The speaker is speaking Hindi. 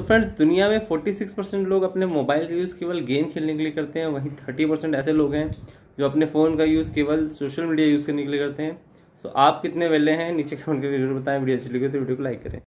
सो तो फ्रेंड्स दुनिया में 46 परसेंट लोग अपने मोबाइल का यूज़ केवल गेम खेलने के लिए करते हैं वहीं 30 परसेंट ऐसे लोग हैं जो अपने फ़ोन का यूज़ केवल सोशल मीडिया यूज़ करने के लिए करते हैं सो so, आप कितने वेले हैं नीचे कमेंट करके जरूर बताएं वीडियो अच्छी लगी तो वीडियो को लाइक करें